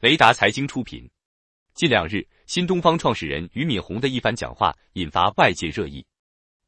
雷达财经出品。近两日，新东方创始人俞敏洪的一番讲话引发外界热议。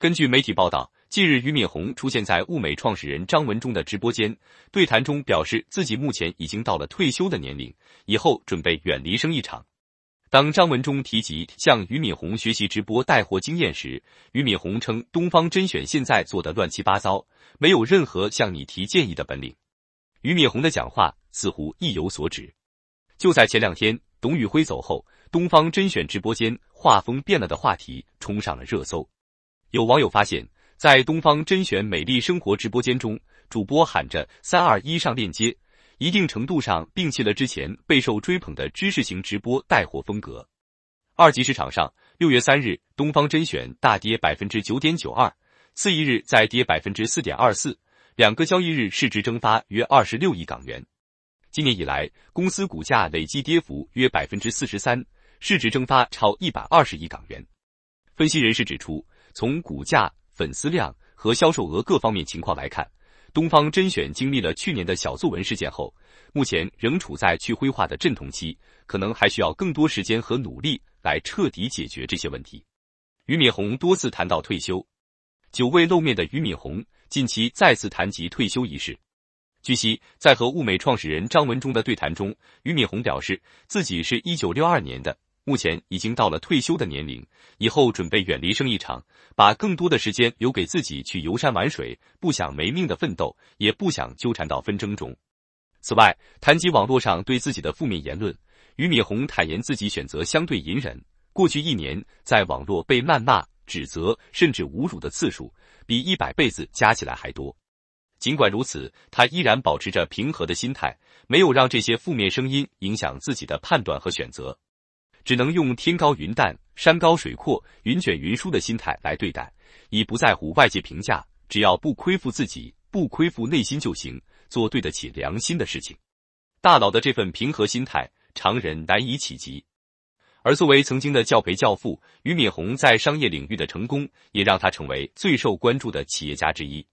根据媒体报道，近日俞敏洪出现在物美创始人张文中的直播间对谈中，表示自己目前已经到了退休的年龄，以后准备远离生意场。当张文中提及向俞敏洪学习直播带货经验时，俞敏洪称东方甄选现在做的乱七八糟，没有任何向你提建议的本领。俞敏洪的讲话似乎意有所指。就在前两天，董宇辉走后，东方甄选直播间画风变了的话题冲上了热搜。有网友发现，在东方甄选美丽生活直播间中，主播喊着三二一上链接，一定程度上摒弃了之前备受追捧的知识型直播带货风格。二级市场上，六月三日，东方甄选大跌百分之九点九二，次日再跌百分之四点二四，两个交易日市值蒸发约二十六亿港元。今年以来，公司股价累计跌幅约百分之四十三，市值蒸发超一百二十亿港元。分析人士指出，从股价、粉丝量和销售额各方面情况来看，东方甄选经历了去年的小作文事件后，目前仍处在去灰化的阵痛期，可能还需要更多时间和努力来彻底解决这些问题。俞敏洪多次谈到退休，久未露面的俞敏洪近期再次谈及退休一事。据悉，在和物美创始人张文中的对谈中，俞敏洪表示自己是一九六二年的，目前已经到了退休的年龄，以后准备远离生意场，把更多的时间留给自己去游山玩水，不想没命的奋斗，也不想纠缠到纷争中。此外，谈及网络上对自己的负面言论，俞敏洪坦言自己选择相对隐忍，过去一年在网络被谩骂、指责甚至侮辱的次数，比一百辈子加起来还多。尽管如此，他依然保持着平和的心态，没有让这些负面声音影响自己的判断和选择，只能用天高云淡、山高水阔、云卷云舒的心态来对待，以不在乎外界评价，只要不亏负自己、不亏负内心就行，做对得起良心的事情。大佬的这份平和心态，常人难以企及。而作为曾经的教培教父，俞敏洪在商业领域的成功，也让他成为最受关注的企业家之一。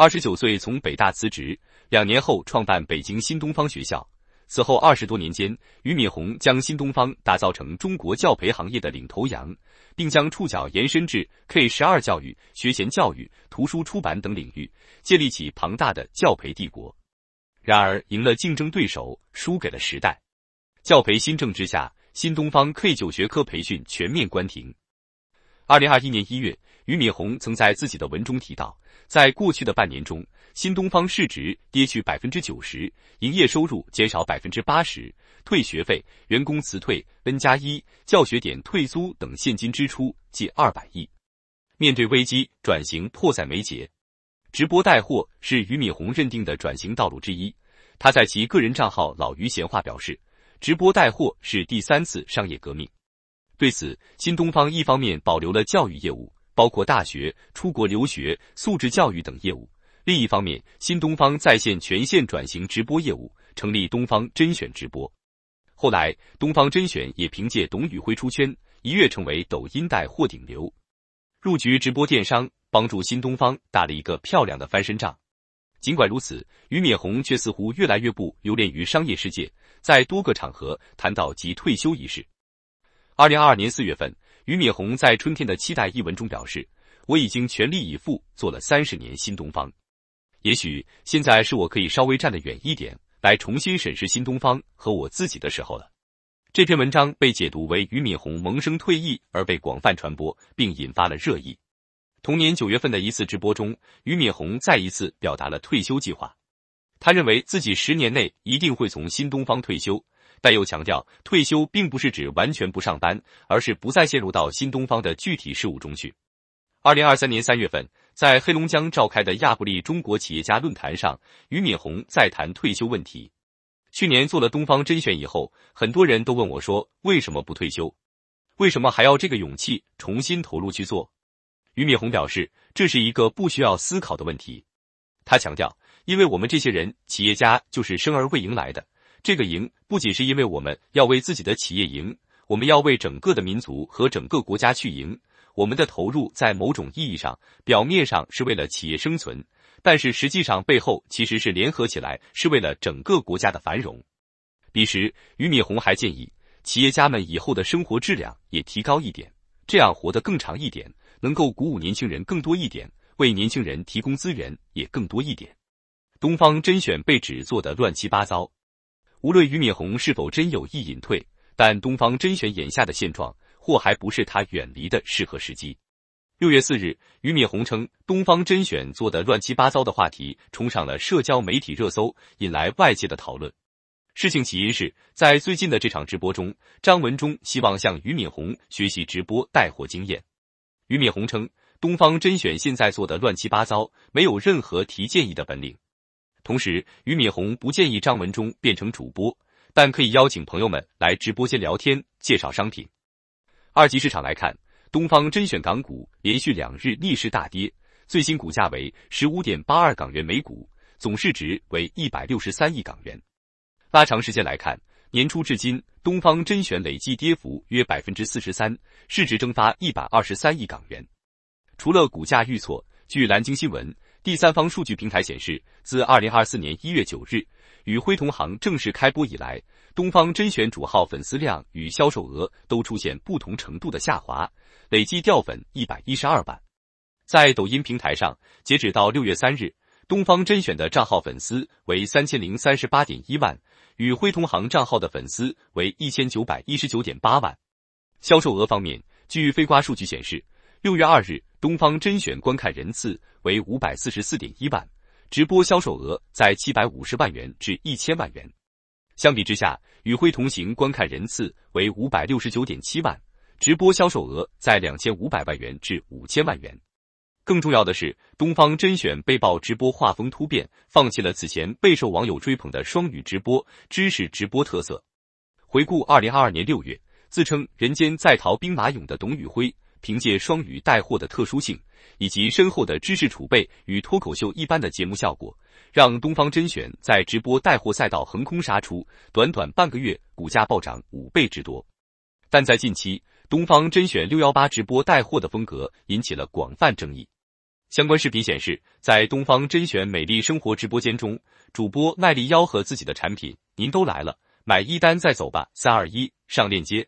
二十九岁从北大辞职，两年后创办北京新东方学校。此后二十多年间，俞敏洪将新东方打造成中国教培行业的领头羊，并将触角延伸至 K 十二教育、学前教育、图书出版等领域，建立起庞大的教培帝国。然而，赢了竞争对手，输给了时代。教培新政之下，新东方 K 九学科培训全面关停。二零二一年一月。俞敏洪曾在自己的文中提到，在过去的半年中，新东方市值跌去百分之九十，营业收入减少百分之八十，退学费、员工辞退、N 加一、教学点退租等现金支出近二百亿。面对危机，转型迫在眉睫。直播带货是俞敏洪认定的转型道路之一。他在其个人账号“老俞闲话”表示，直播带货是第三次商业革命。对此，新东方一方面保留了教育业务。包括大学、出国留学、素质教育等业务。另一方面，新东方在线全线转型直播业务，成立东方甄选直播。后来，东方甄选也凭借董宇辉出圈，一跃成为抖音带货顶流，入局直播电商，帮助新东方打了一个漂亮的翻身仗。尽管如此，俞敏洪却似乎越来越不留恋于商业世界，在多个场合谈到及退休一事。二零二二年四月份。俞敏洪在《春天的期待》一文中表示：“我已经全力以赴做了三十年新东方，也许现在是我可以稍微站得远一点，来重新审视新东方和我自己的时候了。”这篇文章被解读为俞敏洪萌生退役而被广泛传播，并引发了热议。同年九月份的一次直播中，俞敏洪再一次表达了退休计划。他认为自己十年内一定会从新东方退休。但又强调，退休并不是指完全不上班，而是不再陷入到新东方的具体事务中去。二零二三年三月份，在黑龙江召开的亚布力中国企业家论坛上，俞敏洪在谈退休问题。去年做了东方甄选以后，很多人都问我说为什么不退休？为什么还要这个勇气重新投入去做？俞敏洪表示，这是一个不需要思考的问题。他强调，因为我们这些人企业家就是生而为赢来的。这个赢不仅是因为我们要为自己的企业赢，我们要为整个的民族和整个国家去赢。我们的投入在某种意义上，表面上是为了企业生存，但是实际上背后其实是联合起来，是为了整个国家的繁荣。彼时，俞敏洪还建议企业家们以后的生活质量也提高一点，这样活得更长一点，能够鼓舞年轻人更多一点，为年轻人提供资源也更多一点。东方甄选被指做的乱七八糟。无论俞敏洪是否真有意隐退，但东方甄选眼下的现状，或还不是他远离的适合时机。六月四日，俞敏洪称东方甄选做的乱七八糟的话题冲上了社交媒体热搜，引来外界的讨论。事情起因是，在最近的这场直播中，张文中希望向俞敏洪学习直播带货经验。俞敏洪称东方甄选现在做的乱七八糟，没有任何提建议的本领。同时，俞敏洪不建议张文中变成主播，但可以邀请朋友们来直播间聊天，介绍商品。二级市场来看，东方甄选港股连续两日逆势大跌，最新股价为十五点八二港元每股，总市值为一百六十三亿港元。拉长时间来看，年初至今，东方甄选累计跌幅约百分之四十三，市值蒸发一百二十三亿港元。除了股价预测，据蓝鲸新闻。第三方数据平台显示，自二零二四年一月九日与辉同行正式开播以来，东方甄选主号粉丝量与销售额都出现不同程度的下滑，累计掉粉一百一十二万。在抖音平台上，截止到六月三日，东方甄选的账号粉丝为三千零三十八点一万，与辉同行账号的粉丝为一千九百一十九点八万。销售额方面，据飞瓜数据显示，六月二日。东方甄选观看人次为五百四十四点一万，直播销售额在七百五十万元至一千万元。相比之下，与辉同行观看人次为五百六十九点七万，直播销售额在两千五百万元至五千万元。更重要的是，东方甄选被曝直播画风突变，放弃了此前备受网友追捧的双语直播、知识直播特色。回顾二零二二年六月，自称“人间在逃兵马俑”的董宇辉。凭借双语带货的特殊性，以及深厚的知识储备与脱口秀一般的节目效果，让东方甄选在直播带货赛道横空杀出，短短半个月股价暴涨五倍之多。但在近期，东方甄选六幺八直播带货的风格引起了广泛争议。相关视频显示，在东方甄选美丽生活直播间中，主播卖力吆喝自己的产品：“您都来了，买一单再走吧！三二一，上链接。”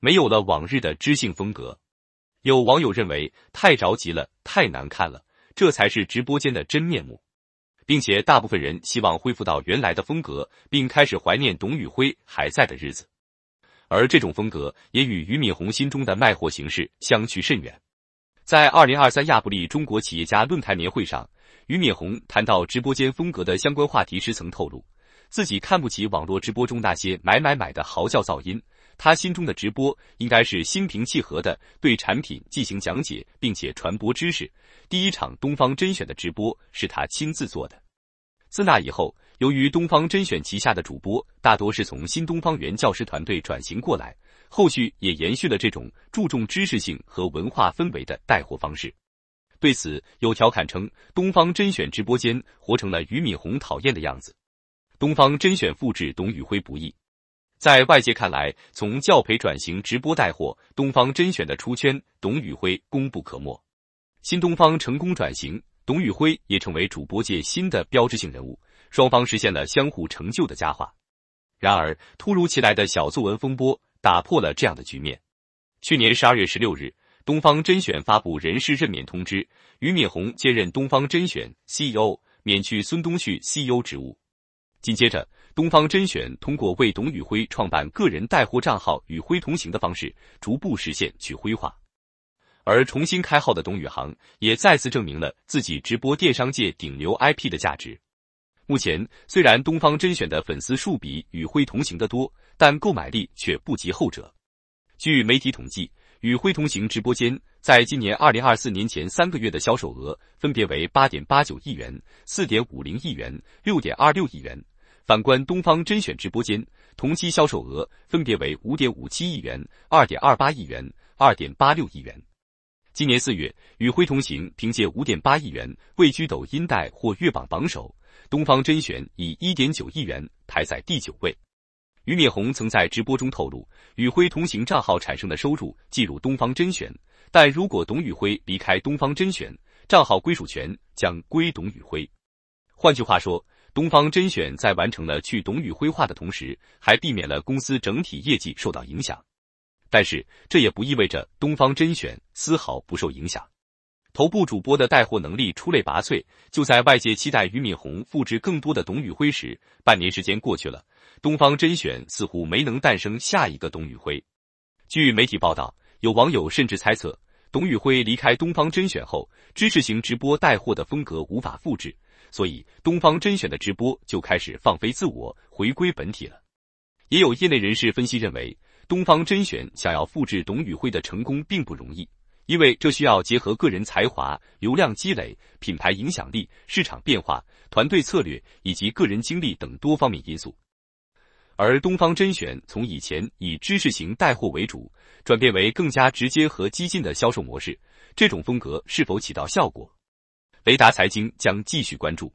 没有了往日的知性风格。有网友认为太着急了，太难看了，这才是直播间的真面目，并且大部分人希望恢复到原来的风格，并开始怀念董宇辉还在的日子。而这种风格也与俞敏洪心中的卖货形式相去甚远。在二零二三亚布力中国企业家论坛年会上，俞敏洪谈到直播间风格的相关话题时，曾透露自己看不起网络直播中那些买买买的嚎叫噪音。他心中的直播应该是心平气和的，对产品进行讲解，并且传播知识。第一场东方甄选的直播是他亲自做的。自那以后，由于东方甄选旗下的主播大多是从新东方原教师团队转型过来，后续也延续了这种注重知识性和文化氛围的带货方式。对此，有调侃称：“东方甄选直播间活成了俞敏洪讨厌的样子。”东方甄选复制董宇辉不易。在外界看来，从教培转型直播带货，东方甄选的出圈，董宇辉功不可没。新东方成功转型，董宇辉也成为主播界新的标志性人物，双方实现了相互成就的佳话。然而，突如其来的小作文风波打破了这样的局面。去年十二月十六日，东方甄选发布人事任免通知，俞敏洪接任东方甄选 CEO，免去孙东旭 CEO 职务。紧接着。东方甄选通过为董宇辉创办个人带货账号“与辉同行”的方式，逐步实现去辉化。而重新开号的董宇航也再次证明了自己直播电商界顶流 IP 的价值。目前，虽然东方甄选的粉丝数比“宇辉同行”的多，但购买力却不及后者。据媒体统计，“宇辉同行”直播间在今年二零二四年前三个月的销售额分别为八点八九亿元、四点五零亿元、六点二六亿元。反观东方甄选直播间，同期销售额分别为五点五七亿元、二点二八亿元、二点八六亿元。今年四月，与辉同行凭借五点八亿元位居抖音带货月榜榜首，东方甄选以一点九亿元排在第九位。俞敏洪曾在直播中透露，与辉同行账号产生的收入计入东方甄选，但如果董宇辉离开东方甄选，账号归属权将归董宇辉。换句话说。东方甄选在完成了去董宇辉化的同时，还避免了公司整体业绩受到影响。但是，这也不意味着东方甄选丝毫不受影响。头部主播的带货能力出类拔萃，就在外界期待俞敏洪复制更多的董宇辉时，半年时间过去了，东方甄选似乎没能诞生下一个董宇辉。据媒体报道，有网友甚至猜测，董宇辉离开东方甄选后，知识型直播带货的风格无法复制。所以东方甄选的直播就开始放飞自我，回归本体了。也有业内人士分析认为，东方甄选想要复制董宇辉的成功并不容易，因为这需要结合个人才华、流量积累、品牌影响力、市场变化、团队策略以及个人经历等多方面因素。而东方甄选从以前以知识型带货为主，转变为更加直接和激进的销售模式，这种风格是否起到效果？雷达财经将继续关注。